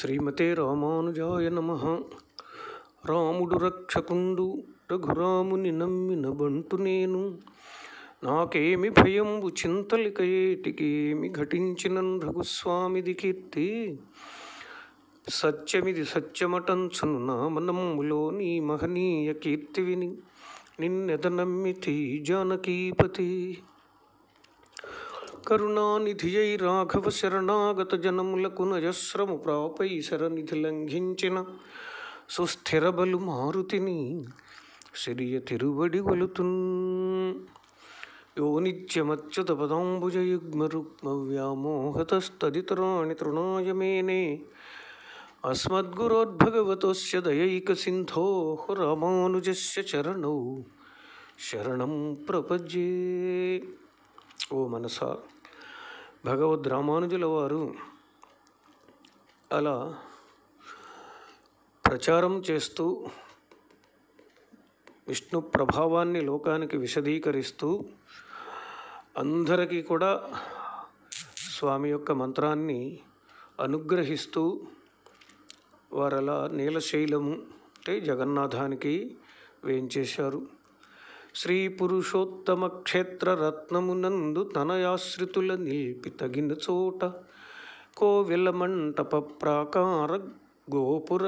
శ్రీమతే రామానుజాయ నమ రాముడు రక్షకుండు రఘురాముని నమ్మిన బంటు నేను నాకేమి భయంబు చింతలిక ఏటికేమి ఘటించిన రఘుస్వామిది కీర్తి సత్యమిది సత్యమటంచును నామనమ్ములో నీ మహనీయ కీర్తి విని నిన్నెద నమ్మితి జానకీపతి కరుణానిధియై రాఘవ శరణాగత జనములకు ప్రాపై శరనిధి లంఘించిన సుస్థిరబలు మారుతిని శరియ తిరువడి వలుతున్ యో నిత్యమచ్యుత పదాంబుజయుగ్మరుక్మవ్యామోహతస్తదితరాణి తృణాయమేనే దయైక సింధో రామానుజస్య చరణౌ శరణం ప్రపజే ఓ మనసా భగవద్ రామానుజుల వారు అలా ప్రచారం చేస్తూ విష్ణు ప్రభావాన్ని లోకానికి విశదీకరిస్తూ అందరికీ కూడా స్వామి యొక్క మంత్రాన్ని అనుగ్రహిస్తూ వారలా నీలశైలము అంటే జగన్నాథానికి వేయించేశారు శ్రీ పురుషోత్తమ క్షేత్ర రత్నమునందు తనయాశ్రితుల నిలిపి తగిన చోట కోవిల మంటప ప్రాకార గోపుర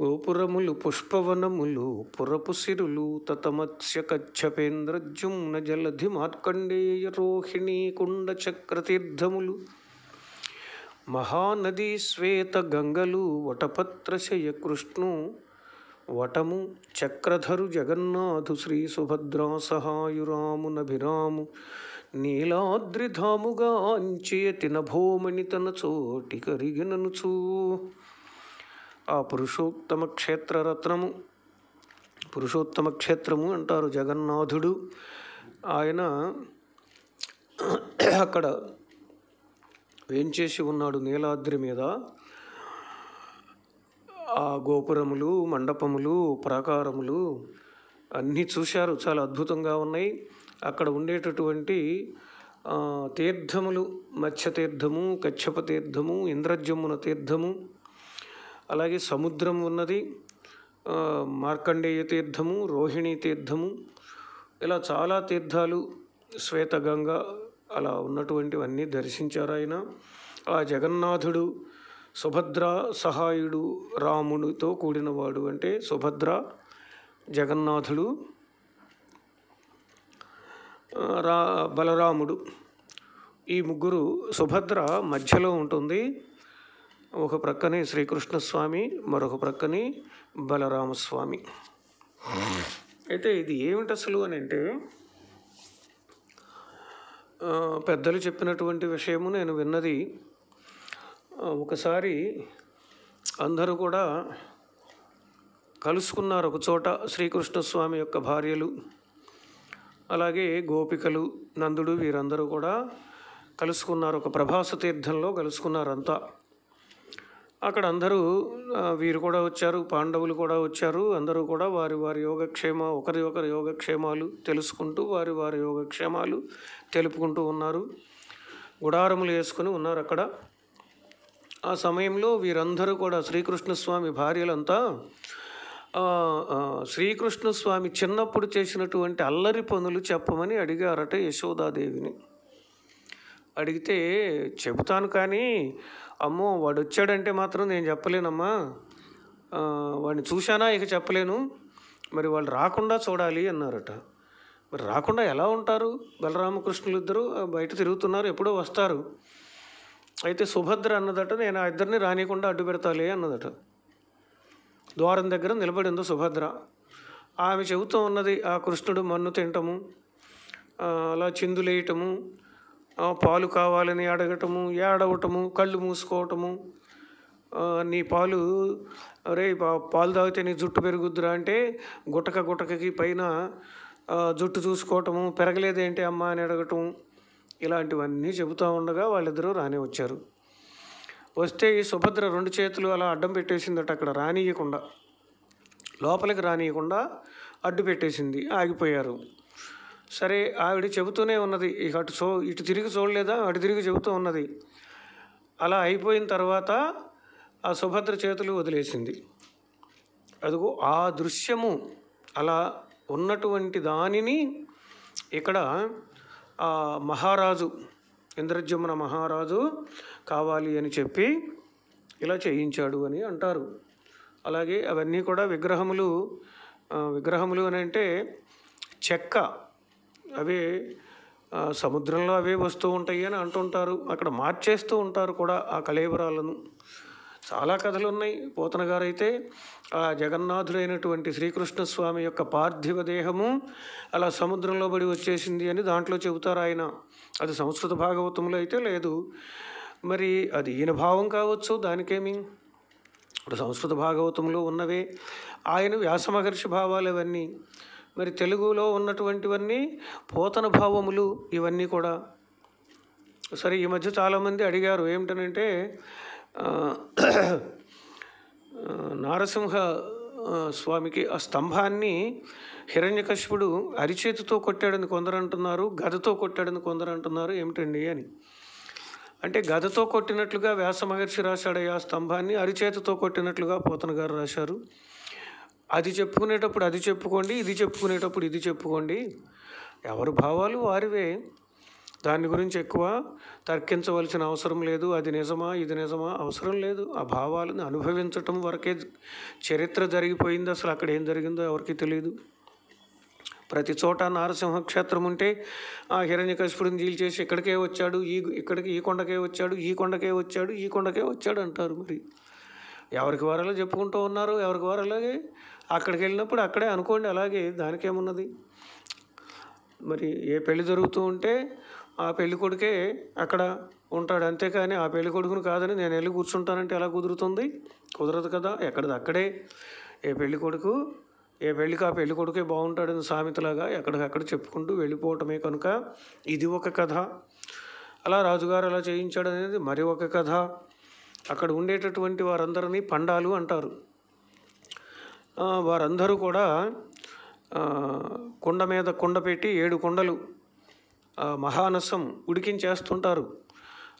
గోపురములు పుష్పవనములు పురపు సిరులు తతమత్స్య కచ్చపేంద్రజుమ్న జలధి మార్కండేయ రోహిణి కుండ చక్రతీర్థములు మహానదీ శ్వేత గంగలు వటపత్రశయ కృష్ణు వటము చక్రధరు జగన్నాథు శ్రీ సుభద్రా సహాయురాము నీలాద్రిధాముగా నీలాద్రిధాముగాంచేతిన భూమిని తన చోటి కరిగిననుచు ఆ పురుషోత్తమ క్షేత్రరత్నము పురుషోత్తమ క్షేత్రము అంటారు జగన్నాథుడు ఆయన అక్కడ వేంచేసి ఉన్నాడు నీలాద్రి మీద ఆ గోపురములు మండపములు ప్రాకారములు అన్నీ చూశారు చాలా అద్భుతంగా ఉన్నాయి అక్కడ ఉండేటటువంటి తీర్థములు మత్స్యతీర్థము కచ్చప తీర్థము ఇంద్రజమున తీర్థము అలాగే సముద్రం ఉన్నది మార్కండేయ తీర్థము రోహిణీ తీర్థము ఇలా చాలా తీర్థాలు శ్వేతగంగ అలా ఉన్నటువంటివన్నీ దర్శించారు ఆయన ఆ జగన్నాథుడు సుభద్ర సహాయుడు రాముడితో కూడినవాడు అంటే సుభద్ర జగన్నాథుడు రా బలరాముడు ఈ ముగ్గురు సుభద్ర మధ్యలో ఉంటుంది ఒక ప్రక్కనే శ్రీకృష్ణస్వామి మరొక ప్రక్కనే బలరామస్వామి అయితే ఇది ఏమిటి అసలు అని అంటే పెద్దలు చెప్పినటువంటి విషయము నేను విన్నది ఒకసారి అందరూ కూడా కలుసుకున్నారు ఒక చోట శ్రీకృష్ణస్వామి యొక్క భార్యలు అలాగే గోపికలు నందుడు వీరందరూ కూడా కలుసుకున్నారు ఒక ప్రభాస తీర్థంలో కలుసుకున్నారు అంతా అక్కడ అందరూ వీరు కూడా వచ్చారు పాండవులు కూడా వచ్చారు అందరూ కూడా వారి వారి యోగక్షేమ ఒకరి ఒకరి యోగక్షేమాలు తెలుసుకుంటూ వారి వారి యోగక్షేమాలు తెలుపుకుంటూ ఉన్నారు గుడారములు వేసుకుని ఉన్నారు అక్కడ ఆ సమయంలో వీరందరూ కూడా శ్రీకృష్ణస్వామి భార్యలంతా శ్రీకృష్ణస్వామి చిన్నప్పుడు చేసినటువంటి అల్లరి పనులు చెప్పమని అడిగారట యశోదాదేవిని అడిగితే చెబుతాను కానీ అమ్మో వాడు వచ్చాడంటే మాత్రం నేను చెప్పలేనమ్మా వాడిని చూశానా ఇక చెప్పలేను మరి వాళ్ళు రాకుండా చూడాలి అన్నారట మరి రాకుండా ఎలా ఉంటారు బలరామకృష్ణులు ఇద్దరు బయట తిరుగుతున్నారు ఎప్పుడో వస్తారు అయితే సుభద్ర అన్నదట నేను ఆ ఇద్దరిని రానియకుండా అడ్డు పెడతాలి అన్నదట ద్వారం దగ్గర నిలబడిందో సుభద్ర ఆమె చెబుతూ ఉన్నది ఆ కృష్ణుడు మన్ను తింటము అలా చిందులేయటము పాలు కావాలని అడగటము ఏడవటము కళ్ళు మూసుకోవటము నీ పాలు రే పాలు తాగితే నీ జుట్టు పెరుగుద్దురా అంటే గుటక గుటకకి పైన జుట్టు చూసుకోవటము పెరగలేదేంటి అమ్మ అని అడగటం ఇలాంటివన్నీ చెబుతూ ఉండగా వాళ్ళిద్దరూ రాని వచ్చారు వస్తే ఈ సుభద్ర రెండు చేతులు అలా అడ్డం పెట్టేసిందట అక్కడ రానియకుండా లోపలికి రానియకుండా అడ్డు పెట్టేసింది ఆగిపోయారు సరే ఆవిడ చెబుతూనే ఉన్నది ఇక అటు చూ ఇటు తిరిగి చూడలేదా అటు తిరిగి చెబుతూ ఉన్నది అలా అయిపోయిన తర్వాత ఆ సుభద్ర చేతులు వదిలేసింది అదిగో ఆ దృశ్యము అలా ఉన్నటువంటి దానిని ఇక్కడ ఆ మహారాజు ఇంద్రజమున మహారాజు కావాలి అని చెప్పి ఇలా చేయించాడు అని అంటారు అలాగే అవన్నీ కూడా విగ్రహములు విగ్రహములు అని అంటే చెక్క అవి సముద్రంలో అవే వస్తూ ఉంటాయి అని అంటుంటారు అక్కడ మార్చేస్తూ ఉంటారు కూడా ఆ కళేబరాలను చాలా కథలు ఉన్నాయి పోతన గారైతే ఆ జగన్నాథుడైనటువంటి శ్రీకృష్ణస్వామి యొక్క పార్థివ దేహము అలా సముద్రంలో పడి వచ్చేసింది అని దాంట్లో చెబుతారు ఆయన అది సంస్కృత భాగవతంలో అయితే లేదు మరి అది ఈయన భావం కావచ్చు దానికేమి ఇప్పుడు సంస్కృత భాగవతంలో ఉన్నవే ఆయన వ్యాసమహర్షి భావాలు ఇవన్నీ మరి తెలుగులో ఉన్నటువంటివన్నీ పోతన భావములు ఇవన్నీ కూడా సరే ఈ మధ్య చాలామంది అడిగారు ఏమిటనంటే నారసింహ స్వామికి ఆ స్తంభాన్ని హిరణ్యకశిపుడు అరిచేతితో కొట్టాడని కొందరు అంటున్నారు గదతో కొట్టాడని కొందరు అంటున్నారు ఏమిటండి అని అంటే గదతో కొట్టినట్లుగా వ్యాస మహర్షి రాశాడయ్యా స్తంభాన్ని అరిచేతితో కొట్టినట్లుగా పోతన గారు రాశారు అది చెప్పుకునేటప్పుడు అది చెప్పుకోండి ఇది చెప్పుకునేటప్పుడు ఇది చెప్పుకోండి ఎవరి భావాలు వారివే దాని గురించి ఎక్కువ తర్కించవలసిన అవసరం లేదు అది నిజమా ఇది నిజమా అవసరం లేదు ఆ భావాలను అనుభవించటం వరకే చరిత్ర జరిగిపోయింది అసలు అక్కడ ఏం జరిగిందో ఎవరికి తెలియదు ప్రతి చోట నారసింహక్షేత్రం క్షేత్రం ఉంటే ఆ హిరణ్యకశిపుడిని డీల్ చేసి ఇక్కడికే వచ్చాడు ఈ ఇక్కడికి ఈ కొండకే వచ్చాడు ఈ కొండకే వచ్చాడు ఈ కొండకే వచ్చాడు అంటారు మరి ఎవరికి వారలా చెప్పుకుంటూ ఉన్నారు ఎవరికి వారు అలాగే అక్కడికి వెళ్ళినప్పుడు అక్కడే అనుకోండి అలాగే దానికేమున్నది మరి ఏ పెళ్ళి జరుగుతూ ఉంటే ఆ పెళ్ళికొడుకే అక్కడ ఉంటాడు అంతేకాని ఆ పెళ్ళికొడుకుని కాదని నేను వెళ్ళి కూర్చుంటానంటే ఎలా కుదురుతుంది కుదరదు కదా ఎక్కడిది అక్కడే ఏ పెళ్ళికొడుకు ఏ పెళ్ళికి ఆ పెళ్ళికొడుకే బాగుంటాడని సామెతలాగా ఎక్కడికక్కడ చెప్పుకుంటూ వెళ్ళిపోవటమే కనుక ఇది ఒక కథ అలా రాజుగారు అలా చేయించాడు అనేది మరి ఒక కథ అక్కడ ఉండేటటువంటి వారందరినీ పండాలు అంటారు వారందరూ కూడా కుండ మీద కుండ పెట్టి ఏడు కుండలు మహానసం ఉడికించేస్తుంటారు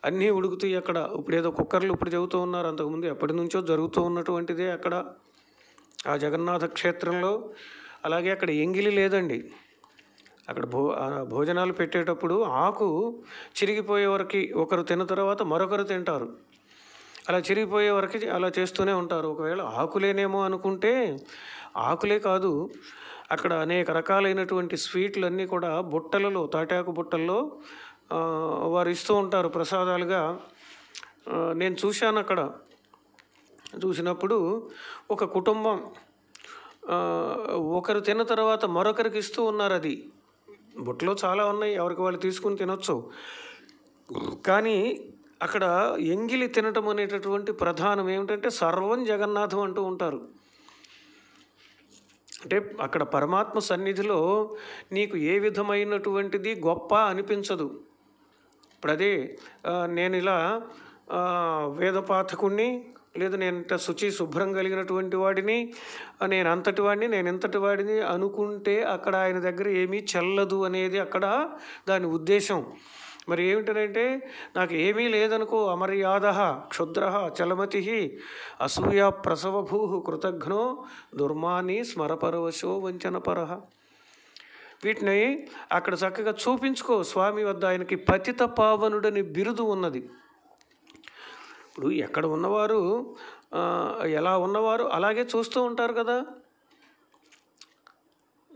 అన్నీ ఉడుకుతాయి అక్కడ ఇప్పుడు ఏదో కుక్కర్లు ఇప్పుడు చెబుతూ ఉన్నారు అంతకుముందు ఎప్పటి నుంచో జరుగుతూ ఉన్నటువంటిదే అక్కడ ఆ జగన్నాథ క్షేత్రంలో అలాగే అక్కడ ఎంగిలి లేదండి అక్కడ భో భోజనాలు పెట్టేటప్పుడు ఆకు చిరిగిపోయే వరకు ఒకరు తిన్న తర్వాత మరొకరు తింటారు అలా చిరిగిపోయే వరకు అలా చేస్తూనే ఉంటారు ఒకవేళ ఆకులేనేమో అనుకుంటే ఆకులే కాదు అక్కడ అనేక రకాలైనటువంటి స్వీట్లు అన్నీ కూడా బుట్టలలో తాటాకు బుట్టల్లో వారు ఇస్తూ ఉంటారు ప్రసాదాలుగా నేను చూశాను అక్కడ చూసినప్పుడు ఒక కుటుంబం ఒకరు తిన్న తర్వాత మరొకరికి ఇస్తూ ఉన్నారు అది బుట్టలో చాలా ఉన్నాయి ఎవరికి వాళ్ళు తీసుకుని తినొచ్చు కానీ అక్కడ ఎంగిలి తినటం అనేటటువంటి ప్రధానం ఏమిటంటే సర్వం జగన్నాథం అంటూ ఉంటారు అంటే అక్కడ పరమాత్మ సన్నిధిలో నీకు ఏ విధమైనటువంటిది గొప్ప అనిపించదు ఇప్పుడు అదే నేను ఇలా వేద పాఠకుణ్ణి లేదా నేను శుచి శుభ్రం కలిగినటువంటి వాడిని నేను అంతటి వాడిని నేను ఇంతటి వాడిని అనుకుంటే అక్కడ ఆయన దగ్గర ఏమీ చెల్లదు అనేది అక్కడ దాని ఉద్దేశం మరి ఏమిటనంటే నాకు ఏమీ లేదనుకో అమర్యాద క్షుద్ర చలమతి అసూయ ప్రసవభూ కృతఘ్నో దుర్మాని స్మరపరవశో వంచనపర వీటిని అక్కడ చక్కగా చూపించుకో స్వామి వద్ద ఆయనకి పతిత పావనుడని బిరుదు ఉన్నది ఇప్పుడు ఎక్కడ ఉన్నవారు ఎలా ఉన్నవారు అలాగే చూస్తూ ఉంటారు కదా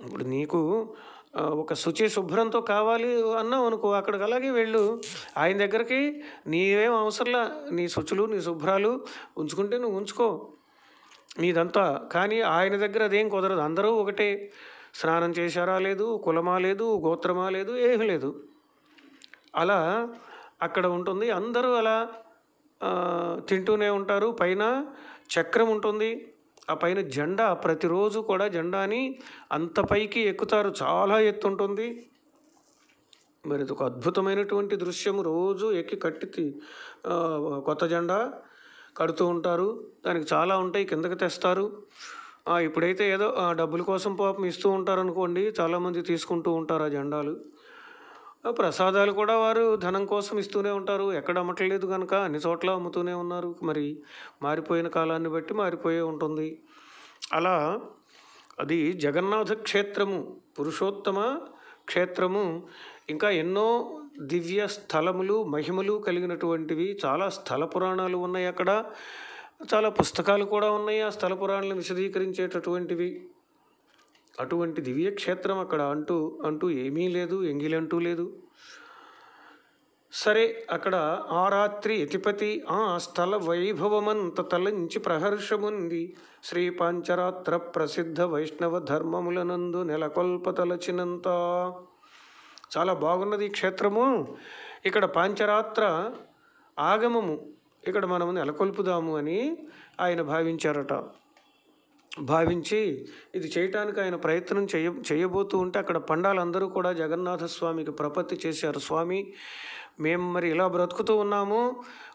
ఇప్పుడు నీకు ఒక శుచి శుభ్రంతో కావాలి అన్నావు అనుకో అక్కడికి అలాగే వెళ్ళు ఆయన దగ్గరికి నీవేం అవసరంలా నీ శుచులు నీ శుభ్రాలు ఉంచుకుంటే నువ్వు ఉంచుకో నీదంతా కానీ ఆయన దగ్గర అదేం కుదరదు అందరూ ఒకటే స్నానం చేశారా లేదు కులమా లేదు గోత్రమా లేదు ఏమీ లేదు అలా అక్కడ ఉంటుంది అందరూ అలా తింటూనే ఉంటారు పైన చక్రం ఉంటుంది ఆ పైన జెండా ప్రతిరోజు కూడా జెండాని అంత పైకి ఎక్కుతారు చాలా ఎత్తు ఉంటుంది మరి ఒక అద్భుతమైనటువంటి దృశ్యం రోజు ఎక్కి కట్టి కొత్త జెండా కడుతూ ఉంటారు దానికి చాలా ఉంటాయి కిందకి తెస్తారు ఇప్పుడైతే ఏదో డబ్బుల కోసం పాపం ఇస్తూ ఉంటారు అనుకోండి చాలామంది తీసుకుంటూ ఉంటారు ఆ జెండాలు ప్రసాదాలు కూడా వారు ధనం కోసం ఇస్తూనే ఉంటారు ఎక్కడ అమ్మట్లేదు కనుక అన్ని చోట్ల అమ్ముతూనే ఉన్నారు మరి మారిపోయిన కాలాన్ని బట్టి మారిపోయే ఉంటుంది అలా అది జగన్నాథ క్షేత్రము పురుషోత్తమ క్షేత్రము ఇంకా ఎన్నో దివ్య స్థలములు మహిమలు కలిగినటువంటివి చాలా స్థల పురాణాలు ఉన్నాయి అక్కడ చాలా పుస్తకాలు కూడా ఉన్నాయి ఆ స్థల పురాణాలను విశదీకరించేటటువంటివి అటువంటి దివ్యక్షేత్రం అక్కడ అంటూ అంటూ ఏమీ లేదు ఎంగిలంటూ లేదు సరే అక్కడ ఆ రాత్రి యతిపతి ఆ స్థల వైభవమంత తలంచి ప్రహర్షముంది శ్రీ పాంచరాత్ర ప్రసిద్ధ వైష్ణవ ధర్మములనందు నెలకొల్పతలచినంత చాలా బాగున్నది ఈ క్షేత్రము ఇక్కడ పాంచరాత్ర ఆగమము ఇక్కడ మనము నెలకొల్పుదాము అని ఆయన భావించారట భావించి ఇది చేయటానికి ఆయన ప్రయత్నం చేయ చేయబోతూ ఉంటే అక్కడ పండాలందరూ కూడా జగన్నాథ స్వామికి ప్రపత్తి చేశారు స్వామి మేము మరి ఇలా బ్రతుకుతూ ఉన్నాము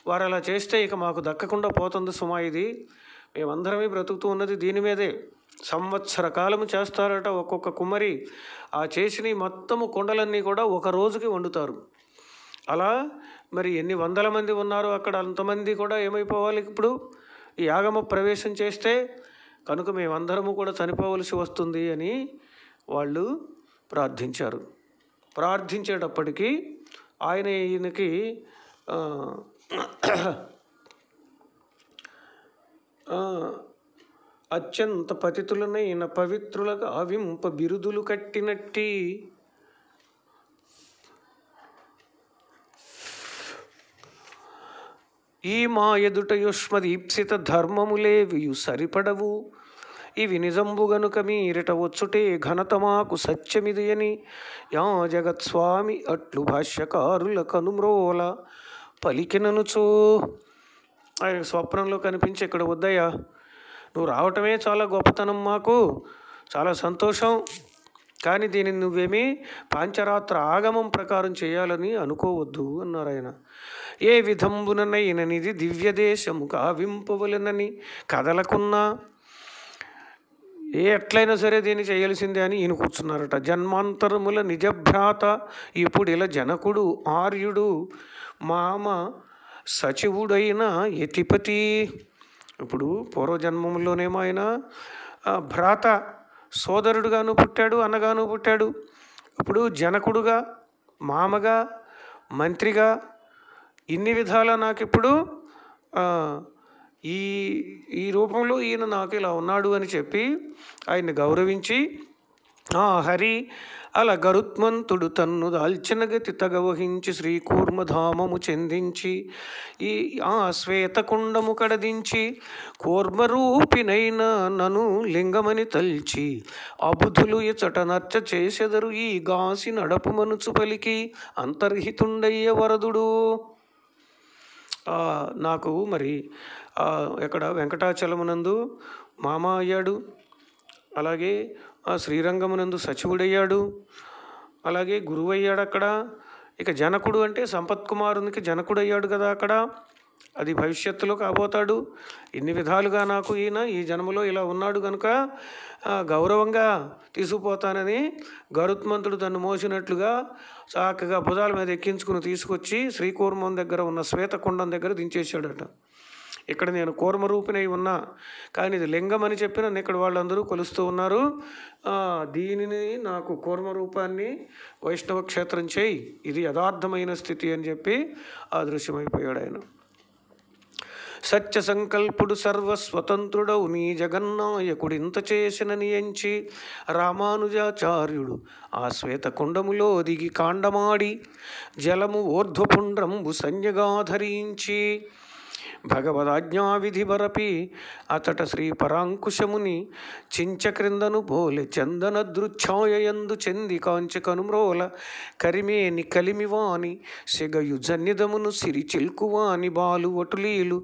వారు అలా చేస్తే ఇక మాకు దక్కకుండా పోతుంది సుమా ఇది మేమందరమే బ్రతుకుతూ ఉన్నది దీని మీదే సంవత్సర కాలము చేస్తారట ఒక్కొక్క కుమ్మరి ఆ చేసిన మొత్తము కొండలన్నీ కూడా ఒక రోజుకి వండుతారు అలా మరి ఎన్ని వందల మంది ఉన్నారో అక్కడ అంతమంది కూడా ఏమైపోవాలి ఇప్పుడు యాగమ ప్రవేశం చేస్తే కనుక మేమందరము కూడా చనిపోవలసి వస్తుంది అని వాళ్ళు ప్రార్థించారు ప్రార్థించేటప్పటికీ ఆయన ఈయనకి అత్యంత పతితులనైన పవిత్రులకు అవింప బిరుదులు కట్టినట్టి ఈ మా ఎదుట యుష్మదీప్సిత ధర్మములేవి సరిపడవు ఇవి నిజంబు గనుక మీరిట వచ్చుటే ఘనత మాకు సత్యమిది అని యా జగత్స్వామి అట్లు భాష్యకారుల కనుమ్రోల పలికిననుచో ఆయన స్వప్నంలో కనిపించి ఇక్కడ వద్దయ్యా నువ్వు రావటమే చాలా గొప్పతనం మాకు చాలా సంతోషం కానీ దీనిని నువ్వేమీ పాంచరాత్ర ఆగమం ప్రకారం చేయాలని అనుకోవద్దు అన్నారు ఆయన ఏ విధంబుననైననిది దివ్యదేశము కావింపవలనని కదలకున్నా ఏ ఎట్లయినా సరే దీన్ని చేయాల్సిందే అని ఈయన కూర్చున్నారట జన్మాంతరముల నిజభ్రాత ఇప్పుడు ఇలా జనకుడు ఆర్యుడు మామ సచివుడైన యతిపతి ఇప్పుడు పూర్వజన్మంలోనేమో ఆయన భ్రాత సోదరుడుగాను పుట్టాడు అన్నగాను పుట్టాడు ఇప్పుడు జనకుడుగా మామగా మంత్రిగా ఇన్ని విధాల నాకు ఇప్పుడు ఈ ఈ రూపంలో ఈయన నాకు ఇలా ఉన్నాడు అని చెప్పి ఆయన్ని గౌరవించి ఆ హరి అలా గరుత్మంతుడు తన్ను దాల్చిన గతి తగవహించి శ్రీకూర్మధామము చెందించి ఈ ఆ శ్వేతకుండము కడదించి కూర్మరూపినైన నను లింగమని తల్చి అబుధులు ఇచట నచ్చ చేసెదరు ఈ గాసి నడపు మనుచు పలికి అంతర్హితుండయ్య వరదుడు నాకు మరి ఇక్కడ వెంకటాచలమునందు మామ అయ్యాడు అలాగే శ్రీరంగమునందు సచివుడయ్యాడు అలాగే గురువయ్యాడు అక్కడ ఇక జనకుడు అంటే సంపత్ కుమారునికి జనకుడు అయ్యాడు కదా అక్కడ అది భవిష్యత్తులో కాబోతాడు ఇన్ని విధాలుగా నాకు ఈయన ఈ జన్మలో ఇలా ఉన్నాడు కనుక గౌరవంగా తీసుకుపోతానని గరుత్మంతుడు తను మోసినట్లుగా చక్కగా భుజాల మీద ఎక్కించుకుని తీసుకొచ్చి శ్రీకూర్మం దగ్గర ఉన్న శ్వేతకుండం దగ్గర దించేశాడట ఇక్కడ నేను కూర్మరూపిణై ఉన్నా కానీ ఇది లింగం అని చెప్పి నన్ను ఇక్కడ వాళ్ళందరూ కొలుస్తూ ఉన్నారు దీనిని నాకు కూర్మరూపాన్ని వైష్ణవ క్షేత్రం చేయి ఇది యథార్థమైన స్థితి అని చెప్పి ఆ దృశ్యమైపోయాడు ఆయన సత్య సంకల్పుడు సర్వస్వతంత్రుడవు నీ జగన్నాయకుడు ఇంత చేసిన నియంచి రామానుజాచార్యుడు ఆ శ్వేతకుండములో దిగి కాండమాడి జలము ఊర్ధ్వపుండ్రంబు సంజగా ధరించి వరపి అతట శ్రీ పరాంకుశముని చించక్రిందను క్రిందను బోలె చందన దృఛాయయందు చెంది కాంచకను కనుమ్రోల కరిమేని కలిమివాని సిగయు జన్నిదమును సిరి చిల్కువాని బాలు వటులీలు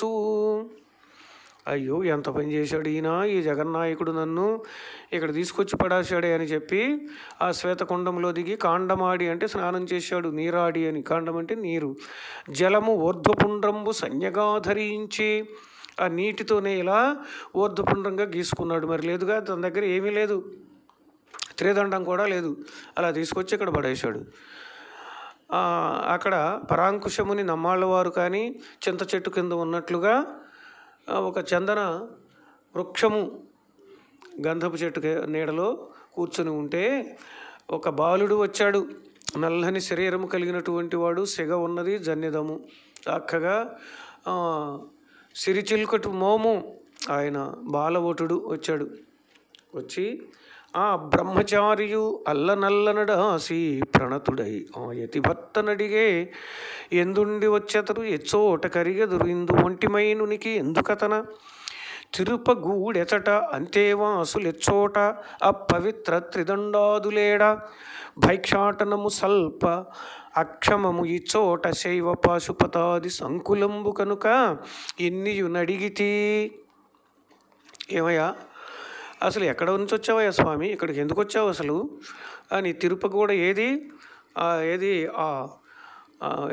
చూ అయ్యో ఎంత పని చేశాడు ఈయన ఈ జగన్నాయకుడు నన్ను ఇక్కడ తీసుకొచ్చి పడాశాడే అని చెప్పి ఆ శ్వేతకుండంలో దిగి కాండమాడి అంటే స్నానం చేశాడు నీరాడి అని కాండం అంటే నీరు జలము ఊర్ధ్వపుండ్రంబు ధరించి ఆ నీటితోనే ఇలా ఊర్ధ్వపుండ్రంగా గీసుకున్నాడు మరి లేదుగా తన దగ్గర ఏమీ లేదు త్రిదండం కూడా లేదు అలా తీసుకొచ్చి ఇక్కడ పడేశాడు అక్కడ పరాంకుశముని నమ్మాళ్ళవారు కానీ చింత చెట్టు కింద ఉన్నట్లుగా ఒక చందన వృక్షము గంధపు చెట్టు నీడలో కూర్చొని ఉంటే ఒక బాలుడు వచ్చాడు నల్లని శరీరము కలిగినటువంటి వాడు సిగ ఉన్నది జన్యదము చక్కగా సిరిచిల్కటు మోము ఆయన బాలవటుడు వచ్చాడు వచ్చి ఆ బ్రహ్మచారియు అల్లనల్లనడాసి ప్రణతుడై ఆ యతిభత్తనడిగే ఎందుండి వచ్చతరు ఎచ్చోట కరిగెదురు ఇందు ఒంటిమైనునికి ఎందుకతన తిరుపగూడెతట అంతేవాసులెచ్చోట అపవిత్ర త్రిదండాదులేడ భైక్షాటనము సల్ప అక్షమము ఇచ్చోట శైవ పాశుపతాది సంకులంబు కనుక ఎన్నియునడిగితే ఏమయ్యా అసలు ఎక్కడ నుంచి వచ్చావయ్యా స్వామి ఇక్కడికి ఎందుకు వచ్చావు అసలు అని తిరుపతి కూడా ఏది ఏది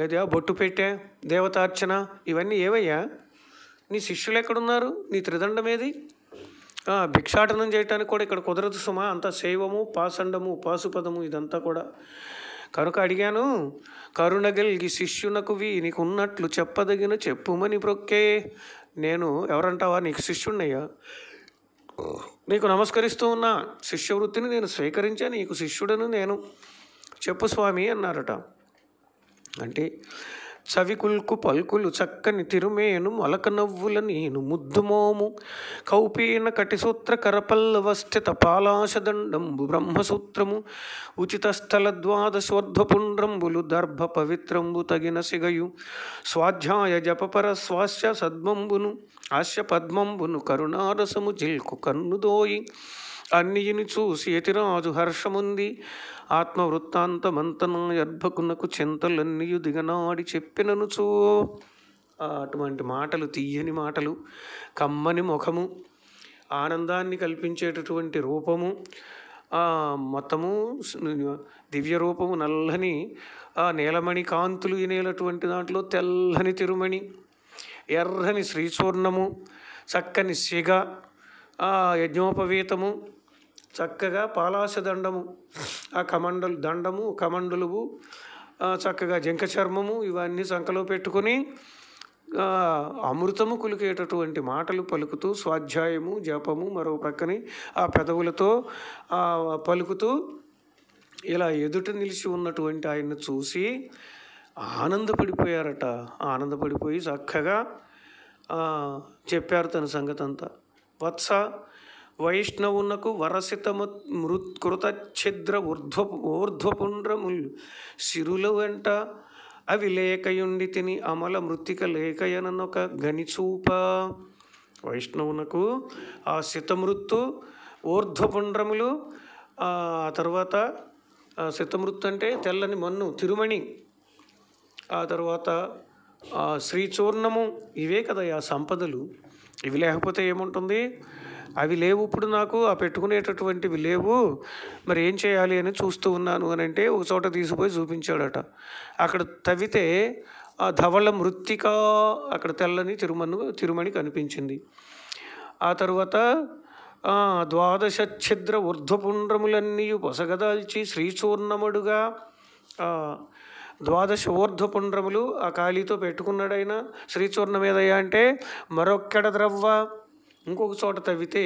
ఏది బొట్టు పెట్టే దేవతార్చన ఇవన్నీ ఏవయ్యా నీ శిష్యులు ఎక్కడున్నారు నీ త్రిదండం ఏది భిక్షాటనం చేయటానికి కూడా ఇక్కడ కుదరదు సుమ అంత శైవము పాసండము పాశుపదము ఇదంతా కూడా కనుక అడిగాను కరుణగలిగి శిష్యునకు ఉన్నట్లు చెప్పదగిన చెప్పుమని ప్రొక్కే నేను ఎవరంటావా నీకు శిష్యున్నయ్యా నీకు నమస్కరిస్తూ ఉన్న శిష్యవృత్తిని నేను స్వీకరించా నీకు శిష్యుడను నేను చెప్పు స్వామి అన్నారట అంటే చవికుల్కు పల్కులు చక్కని తిరుమేను మొలక నవ్వుల నేను ముద్దుమోము కౌపీన కటిసూత్ర కరపల్లవస్థిత పాలాశదండంబు బ్రహ్మసూత్రము ఉచిత స్థల ద్వాదశ్వర్ధపుండ్రంబులు దర్భ పవిత్రంబు తగిన సిగయు స్వాధ్యాయ జపపర స్వాస్య సద్మంబును ఆశ్యపద్మంబును కరుణారసము జిల్కు కన్నుదోయి అన్నియుని చూసి యతిరాజు హర్షముంది ఆత్మవృత్తాంతమంతన యద్భకునకు చింతలన్నీయు దిగనాడి చెప్పిననుచూ అటువంటి మాటలు తీయని మాటలు కమ్మని ముఖము ఆనందాన్ని కల్పించేటటువంటి రూపము మొత్తము దివ్య రూపము నల్లని నీలమణి కాంతులు ఇనేలటువంటి దాంట్లో తెల్లని తిరుమణి ఎర్రని శ్రీచూర్ణము చక్కని సిగ యజ్ఞోపవీతము చక్కగా పాలాసదండము ఆ కమండలు దండము కమండలువు చక్కగా జింక చర్మము ఇవన్నీ సంకలో పెట్టుకుని అమృతము కులికేటటువంటి మాటలు పలుకుతూ స్వాధ్యాయము జపము మరో ప్రక్కని ఆ పెదవులతో పలుకుతూ ఇలా ఎదుట నిలిచి ఉన్నటువంటి ఆయన్ని చూసి ఆనందపడిపోయారట ఆనందపడిపోయి చక్కగా చెప్పారు తన అంతా వత్స వైష్ణవునకు వరసితము మృత్కృతఛిద్ర ఊర్ధ్వ ఊర్ధ్వపుండ్రముల్ సిరుల వెంట అవి లేకయుండి తిని అమల మృతిక లేకయనొక గనిచూప వైష్ణవునకు ఆ శితమృత్తు ఊర్ధ్వపుండ్రములు ఆ తర్వాత శితమృత్తు అంటే తెల్లని మన్ను తిరుమణి ఆ తర్వాత శ్రీచూర్ణము ఇవే ఇవే ఆ సంపదలు ఇవి లేకపోతే ఏముంటుంది అవి లేవు ఇప్పుడు నాకు ఆ పెట్టుకునేటటువంటివి లేవు మరి ఏం చేయాలి అని చూస్తూ ఉన్నాను అని అంటే ఒక చోట తీసిపోయి చూపించాడట అక్కడ తవ్వితే ఆ ధవళ మృత్తిక అక్కడ తెల్లని తిరుమను తిరుమణి కనిపించింది ఆ తర్వాత ద్వాదశ ఛిద్ర ఊర్ధ్వపుండ్రములన్నీ పొసగదాల్చి శ్రీచూర్ణముడుగా ద్వాదశ ఊర్ధ్వపుండ్రములు ఆ ఖాళీతో పెట్టుకున్నాడైనా శ్రీచూర్ణ మీద అంటే మరొక్కడ ద్రవ్వ ఇంకొక చోట తవ్వితే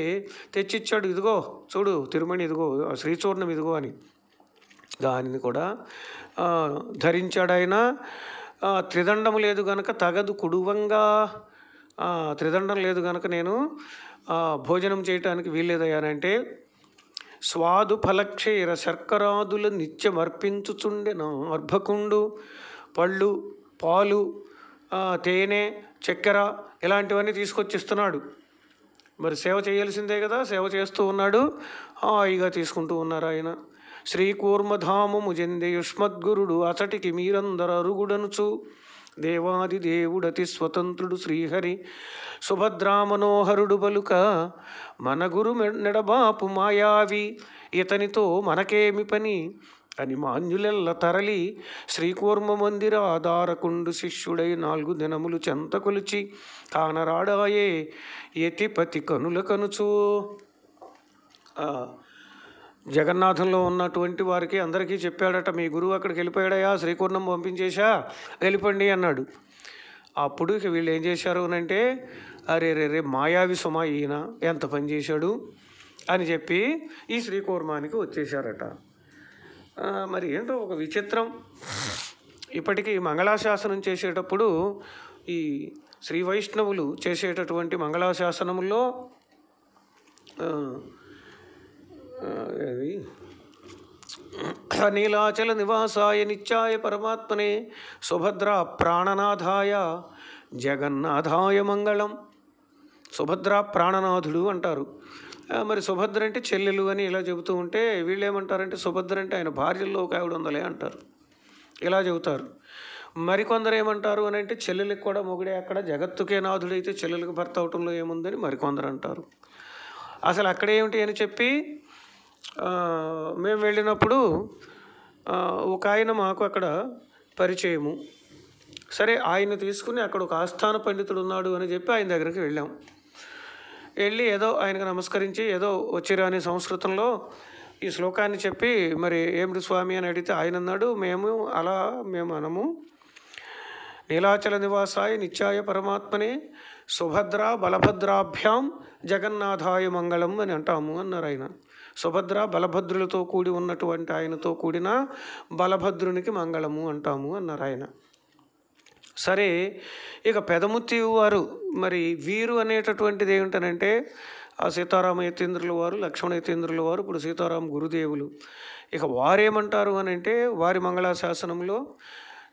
తెచ్చిచ్చాడు ఇదిగో చూడు తిరుమణి ఇదిగో శ్రీచూర్ణం ఇదిగో అని దానిని కూడా ధరించాడైనా త్రిదండం లేదు గనక తగదు కుడువంగా త్రిదండం లేదు గనక నేను భోజనం చేయటానికి వీల్లేదయ్యానంటే స్వాదు ఫలక్షీర శర్కరాదుల నిత్యమర్పించుచుండె అర్భకుండు పళ్ళు పాలు తేనె చక్కెర ఇలాంటివన్నీ తీసుకొచ్చిస్తున్నాడు మరి సేవ చేయాల్సిందే కదా సేవ చేస్తూ ఉన్నాడు హాయిగా తీసుకుంటూ ఉన్నారు ఆయన శ్రీకూర్మధామము జెంది యుష్మద్గురుడు అతటికి మీరందరూ అరుగుడనుచు దేవాదిదేవుడతి స్వతంత్రుడు శ్రీహరి సుభద్రామనోహరుడు మనోహరుడు బలుక మన గురు నెడబాపు మాయావి ఇతనితో మనకేమి పని అని మాన్యులెల్ల తరలి శ్రీకూర్మ మందిర ఆధారకుండు శిష్యుడై నాలుగు దినములు చెంతకొలిచి కానరాడాయే యతిపతి కనుల కనుచూ జగన్నాథంలో ఉన్నటువంటి వారికి అందరికీ చెప్పాడట మీ గురువు అక్కడికి వెళ్ళిపోయాడయా శ్రీకూర్ణం పంపించేశా వెళ్ళిపోండి అన్నాడు అప్పుడు ఇక వీళ్ళు ఏం చేశారు అంటే అరే రే రే మాయావి సుమ ఈయన ఎంత పనిచేశాడు అని చెప్పి ఈ శ్రీకూర్మానికి వచ్చేశారట మరి ఏంటో ఒక విచిత్రం ఇప్పటికీ మంగళాశాసనం చేసేటప్పుడు ఈ శ్రీ వైష్ణవులు చేసేటటువంటి మంగళాశాసనముల్లో అది నీలాచల నివాసాయ నిత్యాయ పరమాత్మనే సుభద్ర ప్రాణనాథాయ జగన్నాథాయ మంగళం సుభద్ర ప్రాణనాథుడు అంటారు మరి సుభద్ర అంటే చెల్లెలు అని ఇలా చెబుతూ ఉంటే వీళ్ళేమంటారంటే సుభద్ర అంటే ఆయన భార్యల్లో ఒక ఆవిడ ఉందలే అంటారు ఇలా చెబుతారు మరికొందరు ఏమంటారు అని అంటే చెల్లెలకు కూడా మొగుడే అక్కడ జగత్తుకే నాథుడైతే చెల్లెలకు భర్త అవటంలో ఏముందని మరికొందరు అంటారు అసలు అక్కడేమిటి అని చెప్పి మేము వెళ్ళినప్పుడు ఒక ఆయన మాకు అక్కడ పరిచయము సరే ఆయన తీసుకుని అక్కడ ఒక ఆస్థాన పండితుడు ఉన్నాడు అని చెప్పి ఆయన దగ్గరికి వెళ్ళాం వెళ్ళి ఏదో ఆయనకు నమస్కరించి ఏదో వచ్చిరాని సంస్కృతంలో ఈ శ్లోకాన్ని చెప్పి మరి ఏమిటి స్వామి అని అడిగితే ఆయన అన్నాడు మేము అలా మేము అనము నీలాచల నివాసాయ నిత్యాయ పరమాత్మనే సుభద్ర బలభద్రాభ్యాం జగన్నాథాయ మంగళం అని అంటాము అన్నారు ఆయన సుభద్ర బలభద్రులతో కూడి ఉన్నటువంటి ఆయనతో కూడిన బలభద్రునికి మంగళము అంటాము అన్నారు ఆయన సరే ఇక పెదముత్తి వారు మరి వీరు అనేటటువంటిది ఏమిటనంటే ఆ సీతారామ యతీంద్రుల వారు లక్ష్మణ యతీంద్రుల వారు ఇప్పుడు సీతారామ గురుదేవులు ఇక వారేమంటారు అని అంటే వారి మంగళాశాసనంలో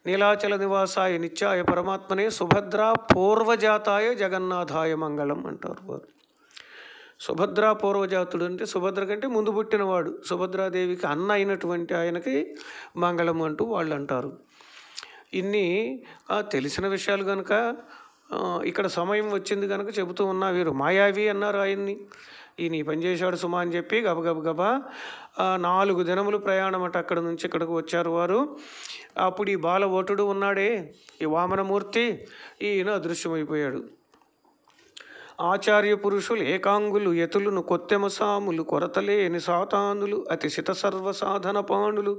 నీలాచల నివాసాయ నిత్యాయ పరమాత్మనే సుభద్ర పూర్వజాతాయ జగన్నాథాయ మంగళం అంటారు వారు సుభద్ర పూర్వజాతుడు అంటే సుభద్ర కంటే ముందు పుట్టినవాడు సుభద్రాదేవికి అన్న అయినటువంటి ఆయనకి మంగళం అంటూ వాళ్ళు అంటారు ఇన్ని తెలిసిన విషయాలు కనుక ఇక్కడ సమయం వచ్చింది కనుక చెబుతూ ఉన్నా వీరు మాయావి అన్నారు ఆయన్ని ఈయన పని చేశాడు సుమా అని చెప్పి గబగబగబ నాలుగు దినములు ప్రయాణం అట అక్కడ నుంచి ఇక్కడికి వచ్చారు వారు అప్పుడు ఈ బాల ఓటుడు ఉన్నాడే ఈ వామనమూర్తి ఈయన అదృశ్యమైపోయాడు ఆచార్య పురుషులు ఏకాంగులు యతులను కొత్తెమసాములు కొరతలేని సాతానులు అతి శిత సర్వసాధన పాణులు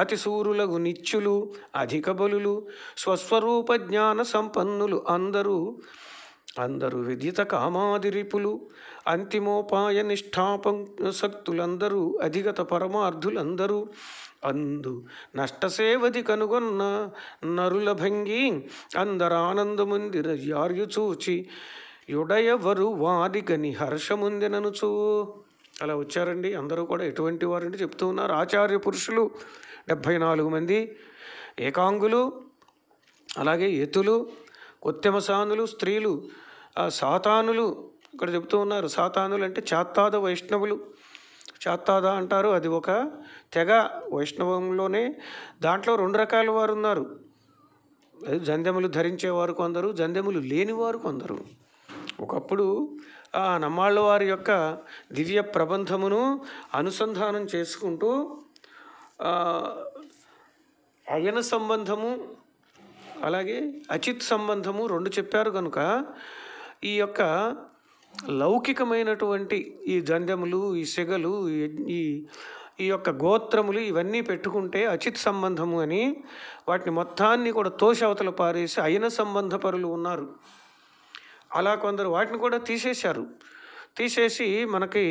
అతి సూరులగు నిత్యులు అధిక బలులు స్వస్వరూప జ్ఞాన సంపన్నులు అందరూ అందరూ విదిత కామాదిరిపులు అంతిమోపాయ నిష్ఠాపసక్తులందరూ అధిగత పరమార్థులందరూ అందు నష్టసేవది కనుగొన్న నరుల భంగి అందరానందముందిర యార్యు చూచి ఎవరు వారికని హర్షముందెననుచు అలా వచ్చారండి అందరూ కూడా ఎటువంటి వారండి చెప్తూ ఉన్నారు ఆచార్య పురుషులు డెబ్భై నాలుగు మంది ఏకాంగులు అలాగే ఎతులు కొత్తెమసానులు స్త్రీలు సాతానులు ఇక్కడ చెప్తూ ఉన్నారు సాతానులు అంటే చాత్తాద వైష్ణవులు చాత్తాద అంటారు అది ఒక తెగ వైష్ణవంలోనే దాంట్లో రెండు రకాల వారు ఉన్నారు జందెములు ధరించేవారు కొందరు జందెములు లేనివారు కొందరు ఒకప్పుడు ఆ నమ్మాళ్ళ వారి యొక్క దివ్య ప్రబంధమును అనుసంధానం చేసుకుంటూ అయన సంబంధము అలాగే అచిత్ సంబంధము రెండు చెప్పారు కనుక ఈ యొక్క లౌకికమైనటువంటి ఈ దండములు ఈ సెగలు ఈ ఈ యొక్క గోత్రములు ఇవన్నీ పెట్టుకుంటే అచిత్ సంబంధము అని వాటిని మొత్తాన్ని కూడా తోషవతలు పారేసి అయిన సంబంధ పరులు ఉన్నారు అలా కొందరు వాటిని కూడా తీసేశారు తీసేసి మనకి